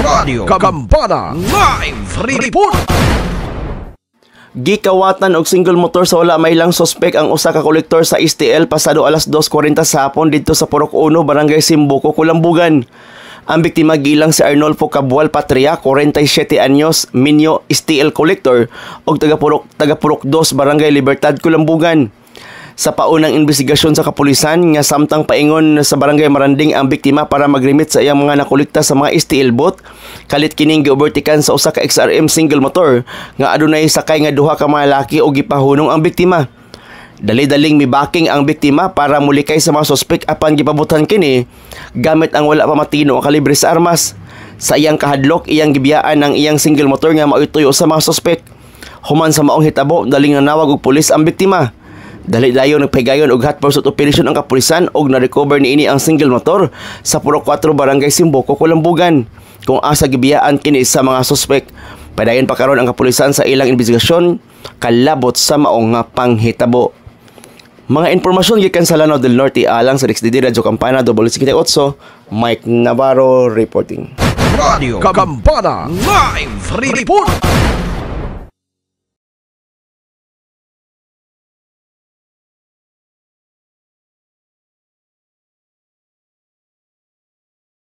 Radio Kampana Live Report Gikawatan og single motor sa wala may lang suspek ang usa ka kolektor sa STL pasado alas 2:40 sa hapon didto sa Purok 1 Barangay Simbuko Kulambugan. Ang biktima gilang si Arnolfo Cabual Patria, 47 anyos, Minyo STL Collector, og taga Purok, taga Purok 2, Barangay Libertad, Kulambugan sa paunang investigasyon sa kapulisan nga samtang paingon sa barangay Maranding ang biktima para magrimit sa iyang mga nakolekta sa mga steel boat kalit kining giubertikan sa usa ka XRM single motor nga adunay sakay nga duha ka mga laki o gipahunong ang biktima Dali-daling mibaking ang biktima para mulikay sa mga sospek apan gipabutan kini gamit ang wala pa matino ang kalibre sa armas. Sa iyang kahadlok, iyang gibiyaan ang iyang single motor nga maituyo sa mga sospek. Human sa maong hitabo, daling nanawag og pulis ang biktima. Dali dayo nagpahigayon og hot pursuit operation ang kapulisan og na-recover niini ang single motor sa Puro 4 Barangay Simboko, Kulambugan kung asa gibiyaan kini sa mga suspek. Padayon pa karon ang kapulisan sa ilang investigasyon kalabot sa maong panghitabo. Mga impormasyon gikan sa Lanao del Norte alang sa Dixdidi Radio Campana 258, Mike Navarro reporting. Radio Campana live report.